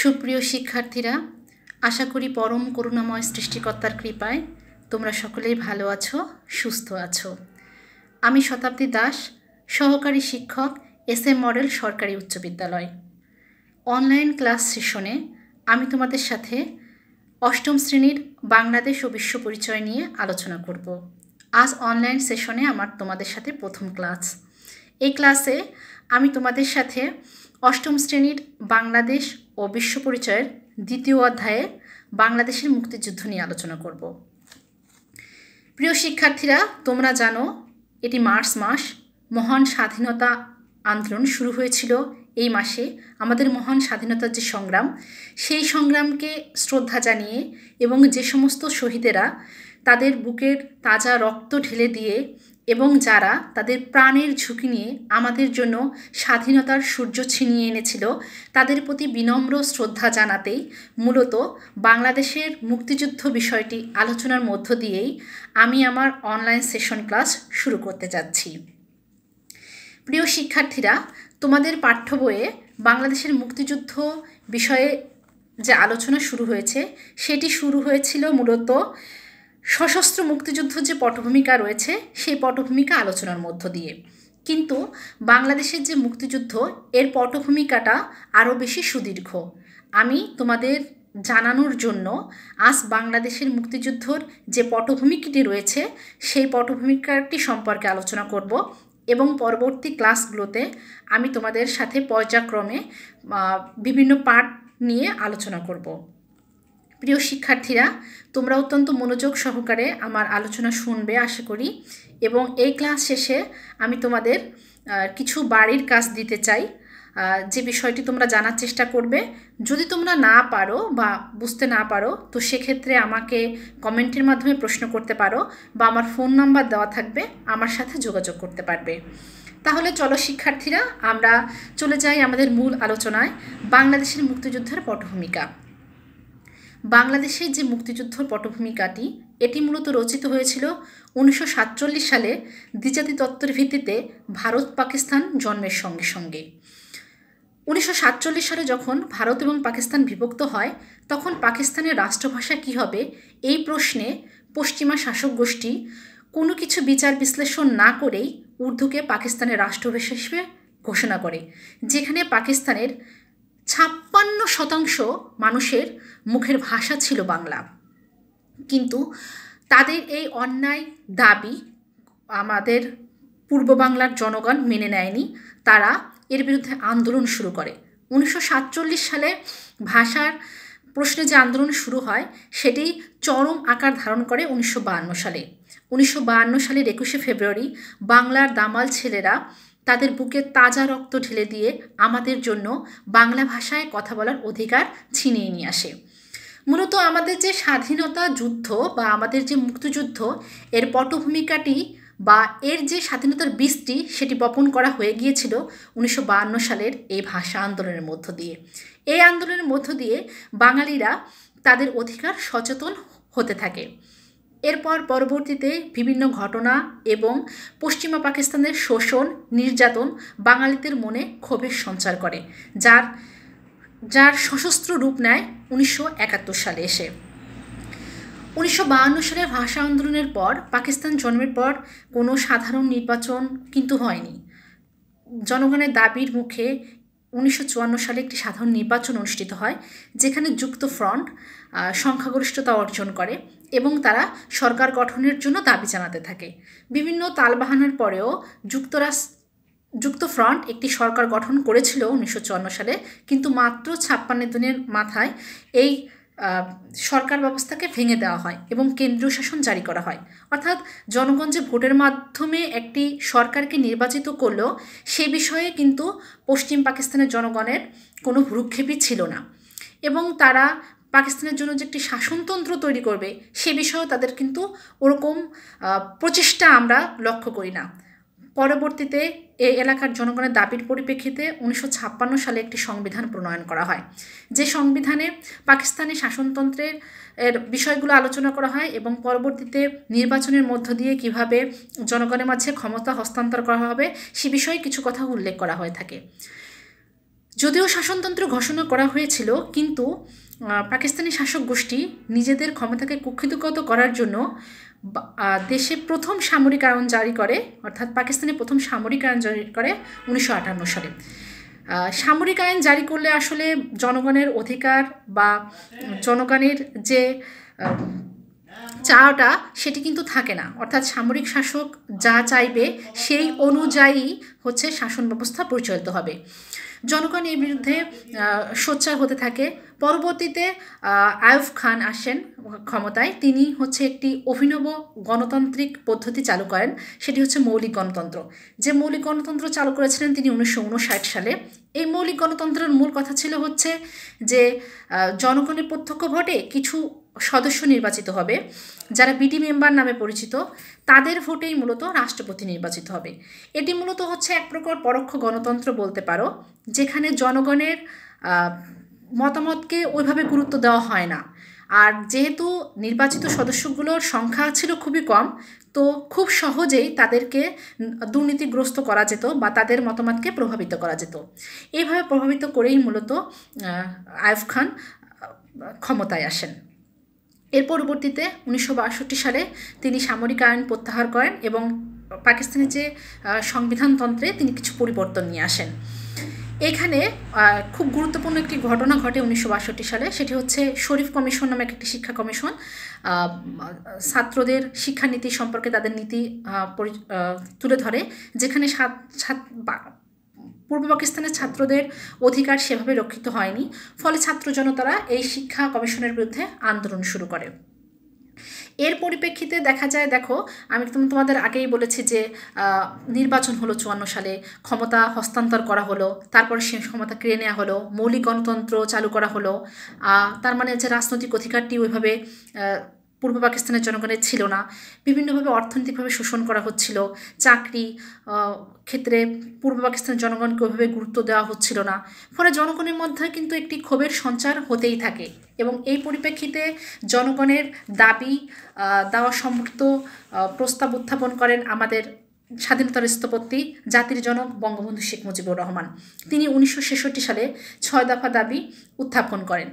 সুপ্রিয় শিক্ষার্থীরা আশা করি পরম করুণাময় সৃষ্টিকর্তার কৃপায় তোমরা সকলেই ভালো আছো সুস্থ আছো আমি শতাব্দী দাস সহকারী শিক্ষক এস এম মডেল সরকারি উচ্চ বিদ্যালয় অনলাইন ক্লাস সেশনে আমি তোমাদের সাথে অষ্টম শ্রেণীর বাংলাদেশ ও বিশ্ব পরিচয় নিয়ে আলোচনা করব আজ অনলাইন সেশনে আমার তোমাদের সাথে প্রথম ক্লাস এই ক্লাসে আমি তোমাদের সাথে অষ্টম শ্রেণীর বাংলাদেশ ও বিশ্ব পরিচয়ের দ্বিতীয় অধ্যায়ে বাংলাদেশের মুক্তিযুদ্ধ নিয়ে আলোচনা করব প্রিয় শিক্ষার্থীরা তোমরা জানো এটি মার্চ মাস মহান স্বাধীনতা আন্দোলন শুরু হয়েছিল এই মাসে আমাদের মহান স্বাধীনতার যে সংগ্রাম সেই সংগ্রামকে শ্রদ্ধা জানিয়ে এবং যে সমস্ত শহীদেরা তাদের বুকের তাজা রক্ত ঢেলে দিয়ে এবং যারা তাদের প্রাণের ঝুঁকি নিয়ে আমাদের জন্য স্বাধীনতার সূর্য ছিনিয়ে এনেছিল তাদের প্রতি বিনম্র শ্রদ্ধা জানাতেই মূলত বাংলাদেশের মুক্তিযুদ্ধ বিষয়টি আলোচনার মধ্য দিয়েই আমি আমার অনলাইন সেশন ক্লাস শুরু করতে যাচ্ছি প্রিয় শিক্ষার্থীরা তোমাদের পাঠ্য বইয়ে বাংলাদেশের মুক্তিযুদ্ধ বিষয়ে যে আলোচনা শুরু হয়েছে সেটি শুরু হয়েছিল মূলত সশস্ত্র মুক্তিযুদ্ধ যে পটভূমিকা রয়েছে সেই পটভূমিকা আলোচনার মধ্য দিয়ে কিন্তু বাংলাদেশের যে মুক্তিযুদ্ধ এর পটভূমিকাটা আরও বেশি সুদীর্ঘ আমি তোমাদের জানানোর জন্য আজ বাংলাদেশের মুক্তিযুদ্ধর যে পটভূমিকাটি রয়েছে সেই পটভূমিকাটি সম্পর্কে আলোচনা করব এবং পরবর্তী ক্লাসগুলোতে আমি তোমাদের সাথে পর্যাক্রমে বিভিন্ন পাঠ নিয়ে আলোচনা করব প্রিয় শিক্ষার্থীরা তোমরা অত্যন্ত মনোযোগ সহকারে আমার আলোচনা শুনবে আশা করি এবং এই ক্লাস শেষে আমি তোমাদের কিছু বাড়ির কাজ দিতে চাই যে বিষয়টি তোমরা জানার চেষ্টা করবে যদি তোমরা না পারো বা বুঝতে না পারো তো সেক্ষেত্রে আমাকে কমেন্টের মাধ্যমে প্রশ্ন করতে পারো বা আমার ফোন নাম্বার দেওয়া থাকবে আমার সাথে যোগাযোগ করতে পারবে তাহলে চলো শিক্ষার্থীরা আমরা চলে যাই আমাদের মূল আলোচনায় বাংলাদেশের মুক্তিযুদ্ধের পটভূমিকা বাংলাদেশের যে মুক্তিযুদ্ধর পটভূমিকাটি এটি মূলত রচিত হয়েছিল উনিশশো সালে দ্বিজাতি তত্ত্বের ভিত্তিতে ভারত পাকিস্তান জন্মের সঙ্গে সঙ্গে উনিশশো সালে যখন ভারত এবং পাকিস্তান বিভক্ত হয় তখন পাকিস্তানের রাষ্ট্রভাষা কী হবে এই প্রশ্নে পশ্চিমা শাসক গোষ্ঠী কোনো কিছু বিচার বিশ্লেষণ না করেই উর্দুকে পাকিস্তানের রাষ্ট্রভাষা হিসেবে ঘোষণা করে যেখানে পাকিস্তানের ছাপ্পান্ন শতাংশ মানুষের মুখের ভাষা ছিল বাংলা কিন্তু তাদের এই অন্যায় দাবি আমাদের পূর্ব বাংলার জনগণ মেনে নেয়নি তারা এর বিরুদ্ধে আন্দোলন শুরু করে উনিশশো সালে ভাষার প্রশ্নে যে আন্দোলন শুরু হয় সেটি চরম আকার ধারণ করে উনিশশো সালে উনিশশো সালের একুশে ফেব্রুয়ারি বাংলার দামাল ছেলেরা তাদের বুকে তাজা রক্ত ঢেলে দিয়ে আমাদের জন্য বাংলা ভাষায় কথা বলার অধিকার ছিনিয়ে নিয়ে আসে মূলত আমাদের যে স্বাধীনতা যুদ্ধ বা আমাদের যে মুক্তিযুদ্ধ এর পটভূমিকাটি বা এর যে স্বাধীনতার বীজটি সেটি বপন করা হয়ে গিয়েছিল উনিশশো সালের এই ভাষা আন্দোলনের মধ্য দিয়ে এই আন্দোলনের মধ্য দিয়ে বাঙালিরা তাদের অধিকার সচেতন হতে থাকে এরপর পরবর্তীতে বিভিন্ন ঘটনা এবং পশ্চিমা পাকিস্তানের শোষণ নির্যাতন বাঙালিদের মনে ক্ষোভের সঞ্চার করে যার যার সশস্ত্র রূপ নেয় উনিশশো একাত্তর সালে এসে উনিশশো বাহান্ন সালে ভাষা আন্দোলনের পর পাকিস্তান জন্মের পর কোনো সাধারণ নির্বাচন কিন্তু হয়নি জনগণের দাবির মুখে উনিশশো সালে একটি সাধারণ নির্বাচন অনুষ্ঠিত হয় যেখানে যুক্ত ফ্রন্ট সংখ্যাগরিষ্ঠতা অর্জন করে এবং তারা সরকার গঠনের জন্য দাবি জানাতে থাকে বিভিন্ন তালবাহানার পরেও যুক্তরাষ্ট্র যুক্তফ্রন্ট একটি সরকার গঠন করেছিল উনিশশো সালে কিন্তু মাত্র ছাপ্পান্ন দিনের মাথায় এই সরকার ব্যবস্থাকে ভেঙে দেওয়া হয় এবং কেন্দ্রীয় শাসন জারি করা হয় অর্থাৎ জনগণ যে ভোটের মাধ্যমে একটি সরকারকে নির্বাচিত করলো সে বিষয়ে কিন্তু পশ্চিম পাকিস্তানের জনগণের কোনো ভ্রুক্ষেপই ছিল না এবং তারা পাকিস্তানের জন্য যে একটি শাসনতন্ত্র তৈরি করবে সে বিষয়েও তাদের কিন্তু ওরকম প্রচেষ্টা আমরা লক্ষ্য করি না পরবর্তীতে এই এলাকার জনগণের দাবির পরিপ্রেক্ষিতে উনিশশো সালে একটি সংবিধান প্রণয়ন করা হয় যে সংবিধানে পাকিস্তানি শাসনতন্ত্রের এর বিষয়গুলো আলোচনা করা হয় এবং পরবর্তীতে নির্বাচনের মধ্য দিয়ে কিভাবে জনগণের মাঝে ক্ষমতা হস্তান্তর করা হবে সে বিষয়ে কিছু কথা উল্লেখ করা হয়ে থাকে যদিও শাসনতন্ত্র ঘোষণা করা হয়েছিল কিন্তু পাকিস্তানি শাসক গোষ্ঠী নিজেদের ক্ষমতাকে কুক্ষিতগত করার জন্য দেশে প্রথম সামরিক আইন জারি করে অর্থাৎ পাকিস্তানে প্রথম সামরিক আইন জারি করে উনিশশো আটান্ন সালে সামরিক আইন জারি করলে আসলে জনগণের অধিকার বা জনগণের যে চাওয়াটা সেটি কিন্তু থাকে না অর্থাৎ সামরিক শাসক যা চাইবে সেই অনুযায়ী হচ্ছে শাসন ব্যবস্থা পরিচালিত হবে জনগণ এর বিরুদ্ধে সোচ্চার হতে থাকে পরবর্তীতে আয়ুফ খান আসেন ক্ষমতায় তিনি হচ্ছে একটি অভিনব গণতান্ত্রিক পদ্ধতি চালু করেন সেটি হচ্ছে মৌলিক গণতন্ত্র যে মৌলিক গণতন্ত্র চালু করেছিলেন তিনি উনিশশো সালে এই মৌলিক গণতন্ত্রের মূল কথা ছিল হচ্ছে যে জনগণের প্রত্যক্ষ ভোটে কিছু সদস্য নির্বাচিত হবে যারা বিডি মেম্বার নামে পরিচিত তাদের ভোটেই মূলত রাষ্ট্রপতি নির্বাচিত হবে এটি মূলত হচ্ছে এক প্রকার পরোক্ষ গণতন্ত্র বলতে পারো যেখানে জনগণের মতামতকে ওইভাবে গুরুত্ব দেওয়া হয় না আর যেহেতু নির্বাচিত সদস্যগুলোর সংখ্যা ছিল খুবই কম তো খুব সহজেই তাদেরকে দুর্নীতিগ্রস্ত করা যেত বা তাদের মতামতকে প্রভাবিত করা যেত এইভাবে প্রভাবিত করেই মূলত আয়ুফ খান ক্ষমতায় আসেন এর পরবর্তীতে উনিশশো সালে তিনি সামরিক আইন প্রত্যাহার করেন এবং পাকিস্তানের যে সংবিধানতন্ত্রে তিনি কিছু পরিবর্তন নিয়ে আসেন এখানে খুব গুরুত্বপূর্ণ একটি ঘটনা ঘটে উনিশশো সালে সেটি হচ্ছে শরীফ কমিশন নামে একটি শিক্ষা কমিশন ছাত্রদের শিক্ষানীতি সম্পর্কে তাদের নীতি তুলে ধরে যেখানে সাত সাত পূর্ব পাকিস্তানের ছাত্রদের অধিকার সেভাবে রক্ষিত হয়নি ফলে ছাত্র জনতারা এই শিক্ষা কমিশনের বিরুদ্ধে আন্দোলন শুরু করে এর পরিপ্রেক্ষিতে দেখা যায় দেখো আমি তোমাদের আগেই বলেছি যে নির্বাচন হলো চুয়ান্ন সালে ক্ষমতা হস্তান্তর করা হলো তারপর সে ক্ষমতা কেড়ে নেওয়া হলো মৌলিক গণতন্ত্র চালু করা হলো তার মানে যে রাজনৈতিক অধিকারটি ওইভাবে পূর্ব পাকিস্তানের জনগণের ছিল না বিভিন্নভাবে অর্থনৈতিকভাবে শোষণ করা হচ্ছিল চাকরি ক্ষেত্রে পূর্ব পাকিস্তানের জনগণকে ওইভাবে গুরুত্ব দেওয়া হচ্ছিল না ফলে জনগণের মধ্যে কিন্তু একটি ক্ষোভের সঞ্চার হতেই থাকে এবং এই পরিপ্রেক্ষিতে জনগণের দাবি দেওয়া সম্পর্কিত প্রস্তাব উত্থাপন করেন আমাদের স্বাধীনতার স্থপতি জাতির জনক বঙ্গবন্ধু শেখ মুজিবুর রহমান তিনি উনিশশো সালে ছয় দফা দাবি উত্থাপন করেন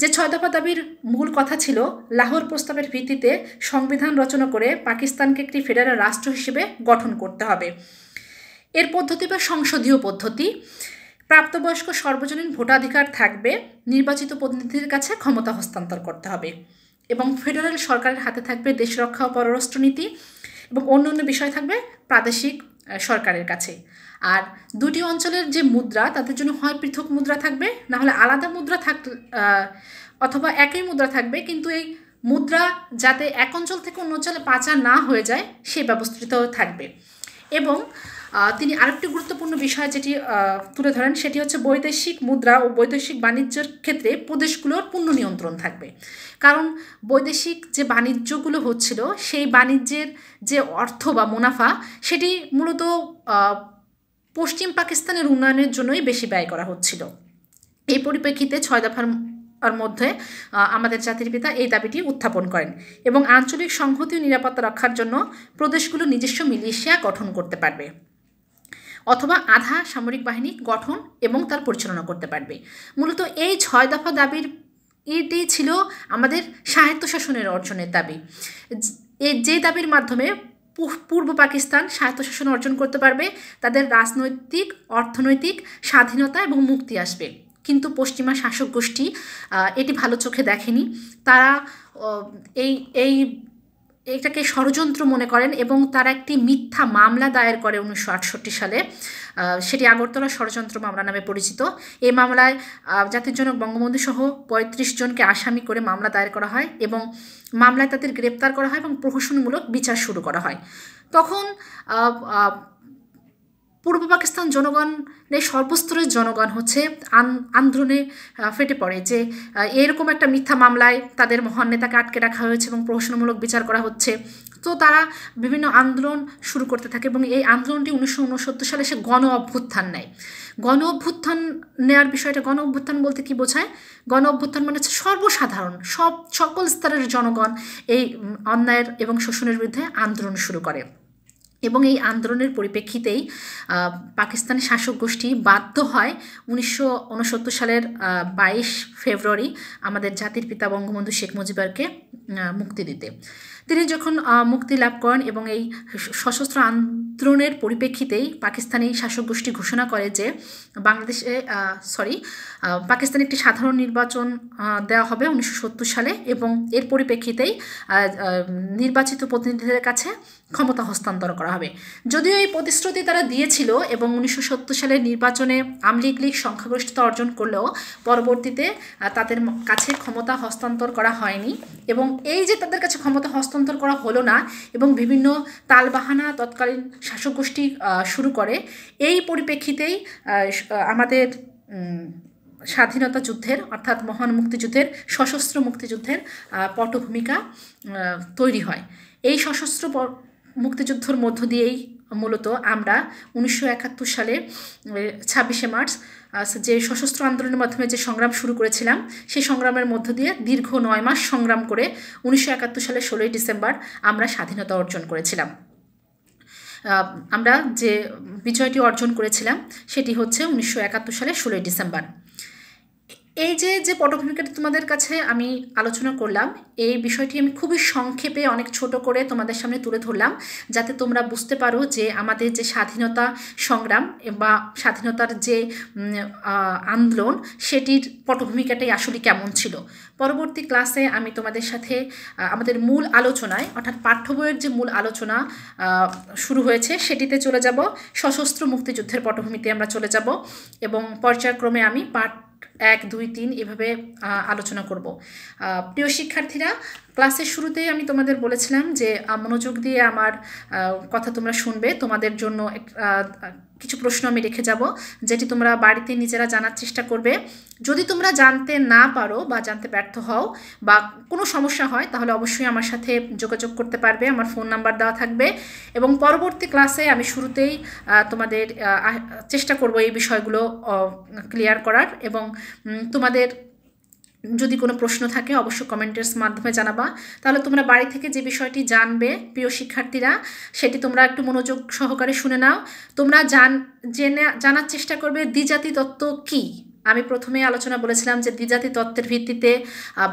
যে ছয় দফা দাবির মূল কথা ছিল লাহোর প্রস্তাবের ভিত্তিতে সংবিধান রচনা করে পাকিস্তানকে একটি ফেডারেল রাষ্ট্র হিসেবে গঠন করতে হবে এর পদ্ধতি বা সংসদীয় পদ্ধতি প্রাপ্তবয়স্ক সর্বজনীন ভোটাধিকার থাকবে নির্বাচিত প্রতিনিধিদের কাছে ক্ষমতা হস্তান্তর করতে হবে এবং ফেডারেল সরকারের হাতে থাকবে দেশ রক্ষা ও পররাষ্ট্রনীতি এবং অন্য অন্য বিষয় থাকবে প্রাদেশিক সরকারের কাছে আর দুটি অঞ্চলের যে মুদ্রা তাদের জন্য হয় পৃথক মুদ্রা থাকবে না হলে আলাদা মুদ্রা থাক অথবা একই মুদ্রা থাকবে কিন্তু এই মুদ্রা যাতে এক অঞ্চল থেকে অন্য অঞ্চলে পাচার না হয়ে যায় সেই ব্যবস্থিত থাকবে এবং তিনি আরেকটি গুরুত্বপূর্ণ বিষয় যেটি তুলে ধরেন সেটি হচ্ছে বৈদেশিক মুদ্রা ও বৈদেশিক বাণিজ্যের ক্ষেত্রে প্রদেশগুলোর পূর্ণ নিয়ন্ত্রণ থাকবে কারণ বৈদেশিক যে বাণিজ্যগুলো হচ্ছিল সেই বাণিজ্যের যে অর্থ বা মুনাফা সেটি মূলত পশ্চিম পাকিস্তানের উন্নয়নের জন্যই বেশি ব্যয় করা হচ্ছিল এই পরিপ্রেক্ষিতে ছয় দফার মধ্যে আমাদের জাতির পিতা এই দাবিটি উত্থাপন করেন এবং আঞ্চলিক সংহতি ও নিরাপত্তা রক্ষার জন্য প্রদেশগুলো নিজস্ব মিলিশিয়া গঠন করতে পারবে অথবা আধা সামরিক বাহিনী গঠন এবং তার পরিচালনা করতে পারবে মূলত এই ছয় দফা দাবির এটি ছিল আমাদের স্বায়ত্তশাসনের অর্জনের দাবি যে দাবির মাধ্যমে পূর্ব পাকিস্তান স্বায়ত্তশাসন অর্জন করতে পারবে তাদের রাজনৈতিক অর্থনৈতিক স্বাধীনতা এবং মুক্তি আসবে কিন্তু পশ্চিমা শাসক গোষ্ঠী এটি ভালো চোখে দেখেনি তারা এই এই এটাকে ষড়যন্ত্র মনে করেন এবং তারা একটি মিথ্যা মামলা দায়ের করে উনিশশো আটষট্টি সালে সেটি আগরতলা ষড়যন্ত্র মামলা নামে পরিচিত এই মামলায় জাতির জনক বঙ্গবন্ধু সহ পঁয়ত্রিশ জনকে আসামি করে মামলা দায়ের করা হয় এবং মামলায় তাদের গ্রেপ্তার করা হয় এবং প্রহসনমূলক বিচার শুরু করা হয় তখন পূর্ব পাকিস্তান জনগণের সর্বস্তরের জনগণ হচ্ছে আন্দোলনে ফেটে পড়ে যে এরকম একটা মিথ্যা মামলায় তাদের মহান নেতাকে আটকে রাখা হয়েছে এবং প্রহসনমূলক বিচার করা হচ্ছে তো তারা বিভিন্ন আন্দোলন শুরু করতে থাকে এবং এই আন্দোলনটি উনিশশো উনসত্তর সালে সে গণ অভ্যুত্থান নেয় গণ অভ্যুত্থান নেওয়ার বিষয়টা গণ অভ্যুত্থান বলতে কি বোঝায় গণ অভ্যুত্থান মানে হচ্ছে সর্বসাধারণ সব সকল স্তরের জনগণ এই অন্যায়ের এবং শোষণের বিরুদ্ধে আন্দোলন শুরু করে এবং এই আন্দোলনের পরিপ্রেক্ষিতেই পাকিস্তানি শাসক গোষ্ঠী বাধ্য হয় উনিশশো সালের বাইশ ফেব্রুয়ারি আমাদের জাতির পিতা বঙ্গবন্ধু শেখ মুজিবরকে মুক্তি দিতে তিনি যখন মুক্তি লাভ করেন এবং এই সশস্ত্র আন্দোলনের পরিপ্রেক্ষিতেই পাকিস্তানি শাসক গোষ্ঠী ঘোষণা করে যে বাংলাদেশে সরি পাকিস্তানে একটি সাধারণ নির্বাচন দেওয়া হবে উনিশশো সালে এবং এর পরিপ্রেক্ষিতেই নির্বাচিত প্রতিনিধিদের কাছে ক্ষমতা হস্তান্তর করা হবে যদিও এই প্রতিশ্রুতি তারা দিয়েছিল এবং উনিশশো সালে নির্বাচনে আমলিগ লীগ সংখ্যাগরিষ্ঠতা অর্জন করলেও পরবর্তীতে তাদের কাছে ক্ষমতা হস্তান্তর করা হয়নি এবং এই যে তাদের কাছে ক্ষমতা হস্ত হস্তান্তর করা হলো না এবং বিভিন্ন তালবাহানা তৎকালীন শাসক গোষ্ঠী শুরু করে এই পরিপ্রেক্ষিতেই আমাদের স্বাধীনতা যুদ্ধের অর্থাৎ মহান মুক্তিযুদ্ধের সশস্ত্র মুক্তিযুদ্ধের পটভূমিকা তৈরি হয় এই সশস্ত্র মুক্তিযুদ্ধর মধ্য দিয়েই মূলত আমরা উনিশশো একাত্তর সালে ছাব্বিশে মার্চ যে সশস্ত্র আন্দোলনের মাধ্যমে যে সংগ্রাম শুরু করেছিলাম সেই সংগ্রামের মধ্য দিয়ে দীর্ঘ নয় মাস সংগ্রাম করে উনিশশো একাত্তর সালের ষোলোই ডিসেম্বর আমরা স্বাধীনতা অর্জন করেছিলাম আমরা যে বিজয়টি অর্জন করেছিলাম সেটি হচ্ছে উনিশশো একাত্তর সালের ষোলোই ডিসেম্বর এই যে যে পটভূমিকাটি তোমাদের কাছে আমি আলোচনা করলাম এই বিষয়টি আমি খুবই সংক্ষেপে অনেক ছোট করে তোমাদের সামনে তুলে ধরলাম যাতে তোমরা বুঝতে পারো যে আমাদের যে স্বাধীনতা সংগ্রাম বা স্বাধীনতার যে আন্দোলন সেটির পটভূমিকাটাই আসলে কেমন ছিল পরবর্তী ক্লাসে আমি তোমাদের সাথে আমাদের মূল আলোচনায় অর্থাৎ পাঠ্য বইয়ের যে মূল আলোচনা শুরু হয়েছে সেটিতে চলে যাব সশস্ত্র মুক্তিযুদ্ধের পটভূমিতে আমরা চলে যাব এবং পর্যায়ক্রমে আমি পাঠ এক দুই তিন এভাবে আলোচনা করব প্রিয় শিক্ষার্থীরা ক্লাসের শুরুতেই আমি তোমাদের বলেছিলাম যে মনোযোগ দিয়ে আমার কথা তোমরা শুনবে তোমাদের জন্য কিছু প্রশ্ন আমি রেখে যাব যেটি তোমরা বাড়িতে নিজেরা জানার চেষ্টা করবে যদি তোমরা জানতে না পারো বা জানতে ব্যর্থ হও বা কোনো সমস্যা হয় তাহলে অবশ্যই আমার সাথে যোগাযোগ করতে পারবে আমার ফোন নাম্বার দেওয়া থাকবে এবং পরবর্তী ক্লাসে আমি শুরুতেই তোমাদের চেষ্টা করব এই বিষয়গুলো ক্লিয়ার করার এবং তোমাদের যদি কোনো প্রশ্ন থাকে অবশ্যই কমেন্টের মাধ্যমে জানাবা তাহলে তোমরা বাড়ি থেকে যে বিষয়টি জানবে প্রিয় শিক্ষার্থীরা সেটি তোমরা একটু মনোযোগ সহকারে শুনে নাও তোমরা জান জেনে জানার চেষ্টা করবে দ্বিজাতি তত্ত্ব কী আমি প্রথমেই আলোচনা বলেছিলাম যে দ্বিজাতি তত্ত্বের ভিত্তিতে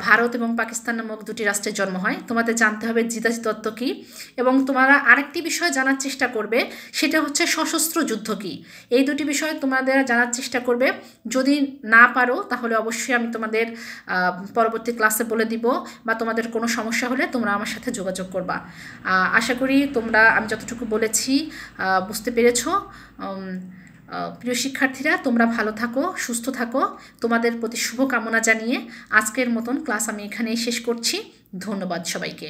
ভারত এবং পাকিস্তান নামক দুটি রাষ্ট্রের জন্ম হয় তোমাদের জানতে হবে দ্বিজাতি তত্ত্ব কী এবং তোমরা আরেকটি বিষয় জানার চেষ্টা করবে সেটা হচ্ছে সশস্ত্র যুদ্ধ কী এই দুটি বিষয় তোমাদের জানার চেষ্টা করবে যদি না পারো তাহলে অবশ্যই আমি তোমাদের পরবর্তী ক্লাসে বলে দিব বা তোমাদের কোনো সমস্যা হলে তোমরা আমার সাথে যোগাযোগ করবা আশা করি তোমরা আমি যতটুকু বলেছি বুঝতে পেরেছো প্রিয় শিক্ষার্থীরা তোমরা ভালো থাকো সুস্থ থাকো তোমাদের প্রতি শুভকামনা জানিয়ে আজকের মতন ক্লাস আমি এখানেই শেষ করছি ধন্যবাদ সবাইকে